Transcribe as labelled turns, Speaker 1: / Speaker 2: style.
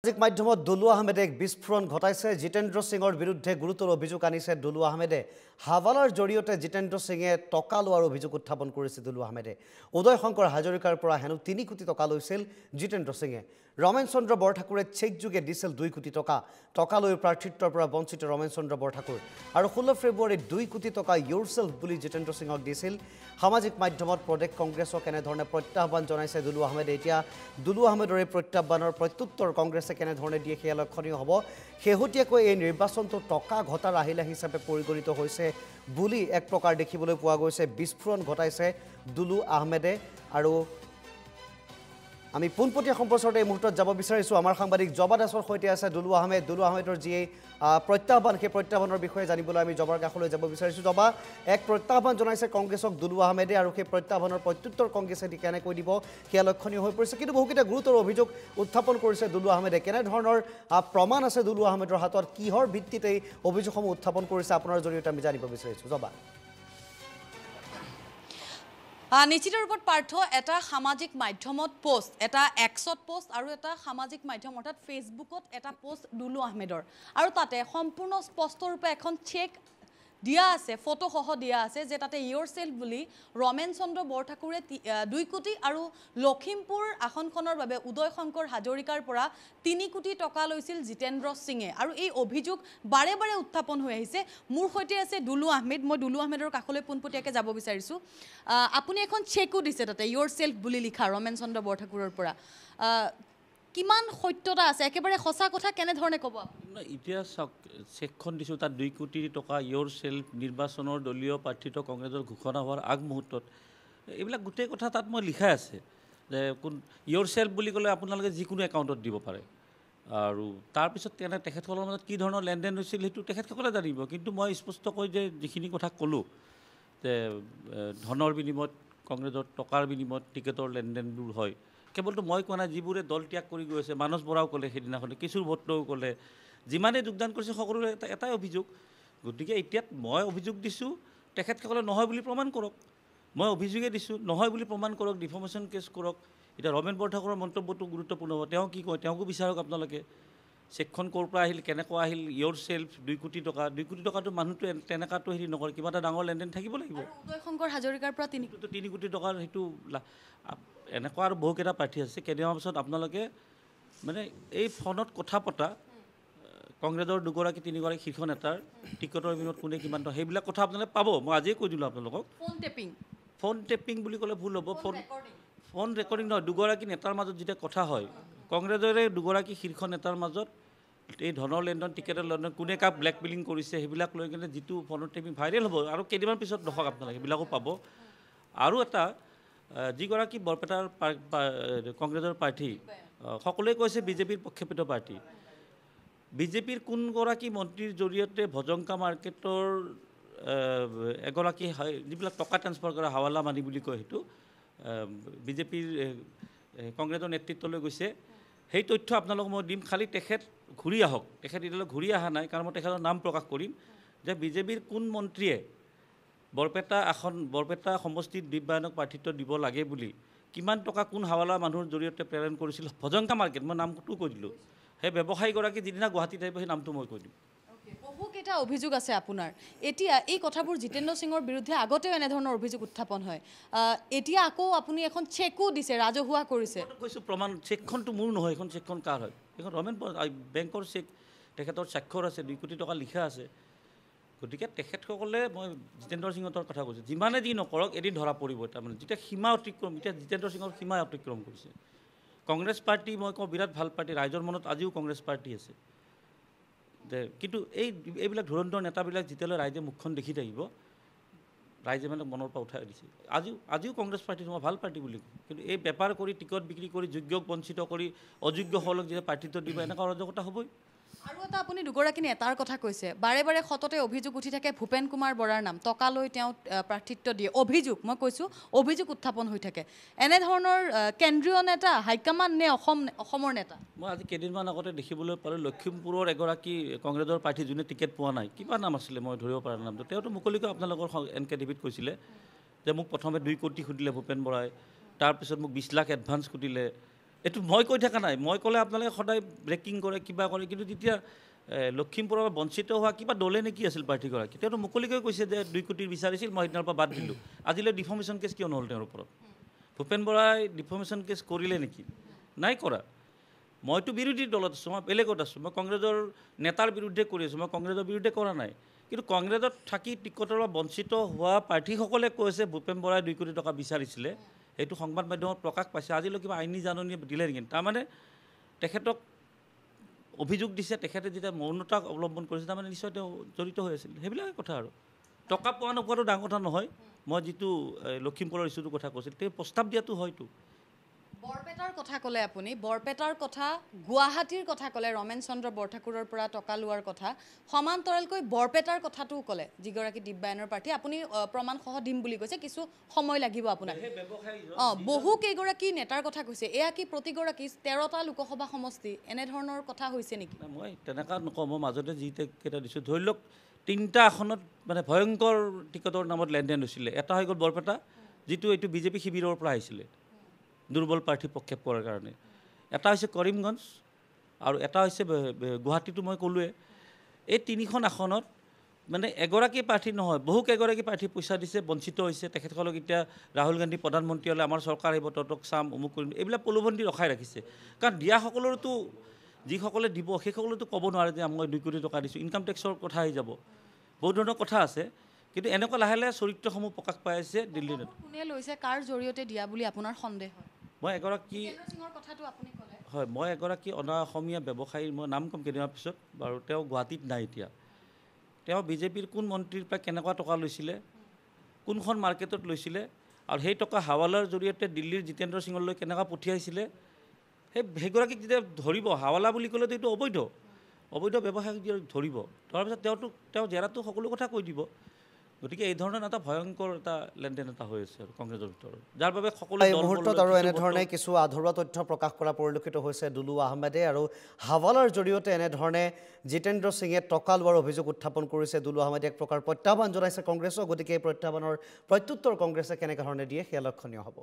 Speaker 1: সামাজিক মাধ্যমত দলু আহমেদে এক বিস্ফোরণ ঘটাইছে জিতেন্দ্র সিংর বিরুদ্ধে গুরুতর অভিযোগ আনিছে দলু আহমেদে হাৱালাৰ জৰিয়তে জিতেন্দ্ৰ সিঙে টকা লোৱাৰ অভিযোগ উত্থাপন কৰিছে দুলু আহমেদে উদয় শংকৰ হাজৰিকাৰ পৰা হেনো তিনি কোটি টকা লৈছিল জিতেন্দ্ৰ সিঙে ৰমেন চন্দ্ৰ বৰঠাকুৰে চেকযোগে দিছিল দুই কোটি টকা টকা লৈ প্ৰাৰ্থিত্বৰ পৰা বঞ্চিত ৰমেন চন্দ্ৰ বৰঠাকুৰ আৰু ষোল্ল ফেব্ৰুৱাৰীত দুই কোটি টকা য়ৰ বুলি জিতেন্দ্ৰ সিঙক দিছিল সামাজিক মাধ্যমত প্ৰদেশ কংগ্ৰেছক এনেধৰণে প্ৰত্যাহ্বান জনাইছে দুলু আহমেদে এতিয়া দুলু আহমেদৰ এই প্ৰত্যাহ্বানৰ প্ৰত্যুত্তৰ কংগ্ৰেছে কেনেধৰণে দিয়ে সেয়া লক্ষণীয় হ'ব শেহতীয়াকৈ এই নিৰ্বাচনটো টকা ঘটাৰ আহিলা হিচাপে পৰিগণিত হৈছে গৈছে বুলি এক প্ৰকাৰ দেখিবলৈ পোৱা গৈছে বিস্ফোৰণ ঘটাইছে দুলু আহমেদে আৰু আমি পোনপটীয়া সম্প্ৰচাৰত এই মুহূৰ্তত যাব বিচাৰিছোঁ আমাৰ সাংবাদিক জবা দাসৰ সৈতে আছে দুলু আহমেদ দুলু আহমেদৰ যি প্ৰত্যাহ্বান সেই প্ৰত্যাহ্বানৰ বিষয়ে জানিবলৈ আমি জবাৰ কাষলৈ যাব বিচাৰিছোঁ জবা এক প্ৰত্যাহ্বান জনাইছে কংগ্ৰেছক দুলু আহমেদে আৰু সেই প্ৰত্যাহ্বানৰ প্ৰত্যুত্তৰ কংগ্ৰেছে দি কেনেকৈ দিব সেয়া লক্ষণীয় হৈ পৰিছে কিন্তু বহুকেইটা গুৰুতৰ অভিযোগ উত্থাপন কৰিছে দুলু আহমেদে কেনেধৰণৰ প্ৰমাণ আছে দুলু আহমেদৰ হাতত কিহৰ ভিত্তিত এই অভিযোগসমূহ উত্থাপন কৰিছে আপোনাৰ জৰিয়তে আমি জানিব বিচাৰিছোঁ জবা
Speaker 2: নিশ্চিত ৰূপত পাৰ্থ এটা সামাজিক মাধ্যমত পষ্ট এটা এক্সত পষ্ট আৰু এটা সামাজিক মাধ্যম অৰ্থাৎ ফেচবুকত এটা পষ্ট দুলু আহমেদৰ আৰু তাতে সম্পূৰ্ণ স্পষ্টৰূপে এখন চেক দিয়া আছে ফটোসহ দিয়া আছে যে তাতে ইয়ৰ চেল্ফ বুলি ৰমেন চন্দ্ৰ বৰঠাকুৰে দুই কোটি আৰু লখিমপুৰ আসনখনৰ বাবে উদয় শংকৰ হাজৰিকাৰ পৰা তিনি কোটি টকা লৈছিল জিতেন্দ্ৰ সিঙে আৰু এই অভিযোগ বাৰে বাৰে উত্থাপন হৈ আহিছে মোৰ সৈতে আছে দুলু আহমেদ মই দুলু আহমেদৰ কাষলৈ পোনপটীয়াকৈ যাব বিচাৰিছোঁ আপুনি এখন চেকো দিছে তাতে ইয়ৰ চেল্ফ বুলি লিখা ৰমেন চন্দ্ৰ বৰঠাকুৰৰ পৰা কিমান সত্যতা আছে একেবাৰে সঁচা কথা কেনেধৰণে ক'ব
Speaker 3: এতিয়া চাওক চেকখন দিছোঁ তাত দুই কোটি টকা ইয়ৰ চেল্ফ নিৰ্বাচনৰ দলীয় প্ৰাৰ্থিত্ব কংগ্ৰেছৰ ঘোষণা হোৱাৰ আগমুহূৰ্তত এইবিলাক গোটেই কথা তাত মই লিখাই আছে যে কোন ইয়ৰ চেল্ফ বুলি ক'লে আপোনালোকে যিকোনো একাউণ্টত দিব পাৰে আৰু তাৰপিছত তেনে তেখেতসকলৰ মাজত কি ধৰণৰ লেনদেন হৈছিল সেইটো তেখেতসকলে জানিব কিন্তু মই স্পষ্টকৈ যে যিখিনি কথা ক'লোঁ যে ধনৰ বিনিময়ত কংগ্ৰেছৰ টকাৰ বিনিময়ত টিকেটৰ লেনদেনবোৰ হয় কেৱলতো মই কোৱা নাই যিবোৰে দল ত্যাগ কৰি গৈ আছে মানস বৰাও ক'লে সেইদিনাখনে কিশোৰ ভট্টও ক'লে যিমানে যোগদান কৰিছে সকলোৰে এটা এটাই অভিযোগ গতিকে এতিয়া মই অভিযোগ দিছোঁ তেখেতসকলে নহয় বুলি প্ৰমাণ কৰক মই অভিযোগে দিছোঁ নহয় বুলি প্ৰমাণ কৰক ডিফৰ্মেশ্যন কেছ কৰক এতিয়া ৰমেন বৰঠাকুৰৰ মন্তব্যটো গুৰুত্বপূৰ্ণ হ'ব তেওঁ কি কয় তেওঁকো বিচাৰক আপোনালোকে চেকখন ক'ৰ পৰা আহিল কেনেকুৱা আহিল ইয়ৰ চেল্ফ দুই কোটি টকা দুই কোটি টকাটো মানুহটো তেনেকুৱাটো হেৰি নকৰে কিবা এটা ডাঙৰ লেনদেন থাকিব লাগিব
Speaker 2: শংকৰ হাজৰিকাৰ পৰা তিনি কোটি তিনি
Speaker 3: কোটি টকাৰ সেইটো এনেকুৱা আৰু বহুকেইটা প্ৰাৰ্থী আছে কেইদিনমান পাছত আপোনালোকে মানে এই ফোনত কথা পতা কংগ্ৰেছৰ দুগৰাকী তিনিগৰাকী শীৰ্ষ নেতাৰ টিকটৰ বিনিময়ত কোনে কিমান টকা সেইবিলাক কথা আপোনালোকে পাব মই আজিয়ে কৈ দিলোঁ আপোনালোকক ফোন টেপিং ফোন টেপিং বুলি ক'লে ভুল হ'ব ফোন ফোন ৰেকৰ্ডিং নহয় দুগৰাকী নেতাৰ মাজত যেতিয়া কথা হয় কংগ্ৰেছৰে দুগৰাকী শীৰ্ষ নেতাৰ মাজত এই ধনৰ লেনদেন টিকেটৰ লেনদেন কোনে কাক ব্লেক মেলিং কৰিছে সেইবিলাক লৈ কিনে যিটো ফোনত টিভি ভাইৰেল হ'ব আৰু কেইদিনমান পিছত দশক আপোনালোকে সেইবিলাকো পাব আৰু এটা যিগৰাকী বৰপেটাৰ কংগ্ৰেছৰ প্ৰাৰ্থী সকলোৱে কৈছে বিজেপিৰ প্ৰক্ষেপিত প্ৰাৰ্থী বিজেপিৰ কোনগৰাকী মন্ত্ৰীৰ জৰিয়তে ভজংকা মাৰ্কেটৰ এগৰাকী যিবিলাক টকা ট্ৰেন্সফাৰ কৰা হাৱালা মানি বুলি কয় সেইটো বিজেপিৰ কংগ্ৰেছৰ নেতৃত্বলৈ গৈছে সেই তথ্য আপোনালোকক মই দিম খালী তেখেত ঘূৰি আহক তেখেত এতিয়ালৈ ঘূৰি অহা নাই কাৰণ মই তেখেতৰ নাম প্ৰকাশ কৰিম যে বিজেপিৰ কোন মন্ত্ৰীয়ে বৰপেটা আসন বৰপেটা সমষ্টিত দিব্যায়নক প্ৰাৰ্থিত্ব দিব লাগে বুলি কিমান টকা কোন হাৱালা মানুহৰ জৰিয়তে প্ৰেৰণ কৰিছিল হজংকা মাৰ্কেট মই নামটো কৈ দিলোঁ সেই ব্যৱসায়ীগৰাকী যিদিনা গুৱাহাটীত আহিব সেই নামটো মই কৈ দিম
Speaker 2: কেইটা অভিযোগ আছে আপোনাৰ এতিয়া এই কথাবোৰ জিতেন্দ্ৰ সিঙৰ বিৰুদ্ধে আগতেও এনেধৰণৰ অভিযোগ উত্থাপন হয় এতিয়া আকৌ আপুনি এখন চেকো দিছে ৰাজহুৱা কৰিছে
Speaker 3: কৈছোঁ প্ৰমাণ চেকখনটো মোৰ নহয় এইখন চেকখন কাৰ হয় এইখন ৰমেন বেংকৰ চেক তেখেতৰ স্বাক্ষৰ আছে দুই কোটি টকা লিখা আছে গতিকে তেখেতসকলে মই জিতেন্দ্ৰ সিঙৰ কথা কৈছোঁ যিমানে যি নকৰক এদিন ধৰা পৰিব তাৰমানে যেতিয়া সীমা অতিক্ৰম এতিয়া জিতেন্দ্ৰ সিঙৰ সীমাই অতিক্ৰম কৰিছে কংগ্ৰেছ পাৰ্টি মই কওঁ বিৰাট ভাল পাৰ্টি ৰাইজৰ মনত আজিও কংগ্ৰেছ পাৰ্টি আছে কিন্তু এই এইবিলাক ধুৰন্ধৰ নেতাবিলাক যেতিয়ালৈ ৰাইজে মুখখন দেখি থাকিব ৰাইজে মানে মনৰ পৰা উঠাই দিছে আজিও আজিও কংগ্ৰেছ পাৰ্টীটো নহয় ভাল পাৰ্টি বুলি কওঁ কিন্তু এই বেপাৰ কৰি টিকট বিক্ৰী কৰি যোগ্যক বঞ্চিত কৰি অযোগ্যসকলক যেতিয়া পাৰ্টিত্ব দিব এনেকুৱা অৰাজকতা হ'বই
Speaker 2: আৰু এটা আপুনি দুগৰাকী নেতাৰ কথা কৈছে বাৰে বাৰে সততে অভিযোগ উঠি থাকে ভূপেন কুমাৰ বৰাৰ নাম টকা লৈ তেওঁ প্ৰাৰ্থিত্ব দিয়ে অভিযোগ মই কৈছোঁ অভিযোগ উত্থাপন হৈ থাকে এনেধৰণৰ কেন্দ্ৰীয় নেতা হাইকমাণ্ড নে অসম অসমৰ নেতা
Speaker 3: মই আজি কেইদিনমান আগতে দেখিবলৈ পালোঁ লখিমপুৰৰ এগৰাকী কংগ্ৰেছৰ প্ৰাৰ্থী যোনে টিকেট পোৱা নাই কিবা নাম আছিলে মই ধৰিব পৰা নামটো তেওঁতো মুকলিকৈ আপোনালোকৰ এন কে ডিবিত কৈছিলে যে মোক প্ৰথমে দুই কোটি সুধিলে ভূপেন বৰাই তাৰপিছত মোক বিছ লাখ এডভান্স সুধিলে এইটো মই কৈ থকা নাই মই ক'লে আপোনালোকে সদায় ব্ৰেকিং কৰে কিবা কৰে কিন্তু তেতিয়া লখিমপুৰৰ পৰা বঞ্চিত হোৱা কিবা দলে নে কি আছিল প্ৰাৰ্থীগৰাকী তেওঁতো মুকলিকৈ কৈছে যে দুই কোটি বিচাৰিছিল মই সেইদিনাৰ পৰা বাদ দিলোঁ আজিলৈ ডিফৰ্মেশ্যন কেছ কিয় নহ'ল তেওঁৰ ওপৰত ভূপেন বৰাই ডিফৰ্মেশ্যন কেছ কৰিলে নেকি নাই কৰা মইতো বিৰোধী দলত আছোঁ মই বেলেগত আছোঁ মই কংগ্ৰেছৰ নেতাৰ বিৰুদ্ধে কৰি আছোঁ মই কংগ্ৰেছৰ বিৰুদ্ধে কৰা নাই কিন্তু কংগ্ৰেছত থাকি টিকটৰ পৰা বঞ্চিত হোৱা প্ৰাৰ্থীসকলে কৈছে ভূপেন বৰাই দুই কোটি টকা বিচাৰিছিলে সেইটো সংবাদ মাধ্যমত প্ৰকাশ পাইছে আজিলৈকে কিবা আইনী জাননী দিলে নেকি তাৰমানে তেখেতক অভিযোগ দিছে তেখেতে যেতিয়া মৌনতা অৱলম্বন কৰিছে তাৰমানে নিশ্চয় তেওঁ জড়িত হৈ আছিল সেইবিলাকে কথা আৰু টকা পোৱা নোপোৱাটো ডাঙৰ কথা নহয় মই যিটো লখিমপুৰৰ ইছ্যুটোৰ কথা কৈছিলোঁ তেওঁ প্ৰস্তাৱ দিয়াটো হয়তো
Speaker 2: বৰপেটাৰ কথা ক'লে আপুনি বৰপেটাৰ কথা গুৱাহাটীৰ কথা ক'লে ৰমেন চন্দ্ৰ বৰঠাকুৰৰ পৰা টকা লোৱাৰ কথা সমান্তৰালকৈ বৰপেটাৰ কথাটোও ক'লে যিগৰাকী দিব্যায়নৰ প্ৰাৰ্থী আপুনি প্ৰমাণসহ দিম বুলি কৈছে কিছু সময় লাগিব আপোনাক অঁ বহু কেইগৰাকী নেতাৰ কথা কৈছে এয়া কি প্ৰতিগৰাকী তেৰটা লোকসভা সমষ্টি এনেধৰণৰ কথা হৈছে নেকি মই
Speaker 3: তেনেকুৱা নকওঁ মই মাজতে যিকেইটা দিছোঁ ধৰি লওক তিনিটা আসনত মানে ভয়ংকৰ টিকটৰ নামত লেনদেন হৈছিলে এটা হৈ গ'ল বৰপেটা যিটো এইটো বিজেপি শিবিৰৰ পৰা আহিছিলে দুৰ্বল প্ৰাৰ্থী পক্ষেপ কৰাৰ কাৰণে এটা হৈছে কৰিমগঞ্জ আৰু এটা হৈছে গুৱাহাটীটো মই ক'লোৱে এই তিনিখন আসনত মানে এগৰাকী প্ৰাৰ্থী নহয় বহুকেইগৰাকী প্ৰাৰ্থী পইচা দিছে বঞ্চিত হৈছে তেখেতসকলক এতিয়া ৰাহুল গান্ধী প্ৰধানমন্ত্ৰী হ'লে আমাৰ চৰকাৰ আহিব তহঁতক চাম অমুক কৰিম এইবিলাক প্ৰলোভন দি ৰখাই ৰাখিছে কাৰণ দিয়াসকলৰতো যিসকলে দিব সেইসকলেতো ক'ব নোৱাৰে যে মই দুই কোটি টকা দিছোঁ ইনকাম টেক্সৰ কথা আহি যাব বহুত ধৰণৰ কথা আছে কিন্তু এনেকুৱা লাহে লাহে চৰিত্ৰসমূহ প্ৰকাশ পাই আছে দিল্লীত
Speaker 2: কোনে লৈছে কাৰ জৰিয়তে দিয়া বুলি আপোনাৰ সন্দেহ হয়
Speaker 3: মই এগৰাকী হয় মই এগৰাকী অনা অসমীয়া ব্যৱসায়ীৰ মই নাম ক'ম কেইদিনমান পিছত বাৰু তেওঁ গুৱাহাটীত নাই এতিয়া তেওঁ বিজেপিৰ কোন মন্ত্ৰীৰ পৰা কেনেকুৱা টকা লৈছিলে কোনখন মাৰ্কেটত লৈছিলে আৰু সেই টকা হাৱালাৰ জৰিয়তে দিল্লীৰ জিতেন্দ্ৰ সিঙলৈ কেনেকুৱা পঠিয়াইছিলে সেই সেইগৰাকীক যেতিয়া ধৰিব হাৱালা বুলি ক'লেতো এইটো অবৈধ অবৈধ ব্যৱসায়ক ধৰিব ধৰাৰ পিছত তেওঁতো তেওঁ জেৰাটো সকলো কথা কৈ দিব গতিকে এই ধৰণৰ এটা ভয়ংকৰ এটা লেনদেন এটা হৈ আছে আৰু কংগ্ৰেছৰ ভিতৰত যাৰ বাবে সকলো এই মুহূৰ্তত আৰু এনেধৰণে
Speaker 1: কিছু আধৰুৱা তথ্য প্ৰকাশ কৰা পৰিলক্ষিত হৈছে দুলু আহমেদে আৰু হাৱালাৰ জৰিয়তে এনেধৰণে জিতেন্দ্ৰ সিঙে টকা লোৱাৰ অভিযোগ উত্থাপন কৰিছে দুলু আহমেদে এক প্ৰকাৰ প্ৰত্যাহ্বান জনাইছে কংগ্ৰেছক গতিকে এই প্ৰত্যাহ্বানৰ প্ৰত্যুত্তৰ কংগ্ৰেছে কেনেকৈ ধৰণে দিয়ে সেয়া লক্ষণীয় হ'ব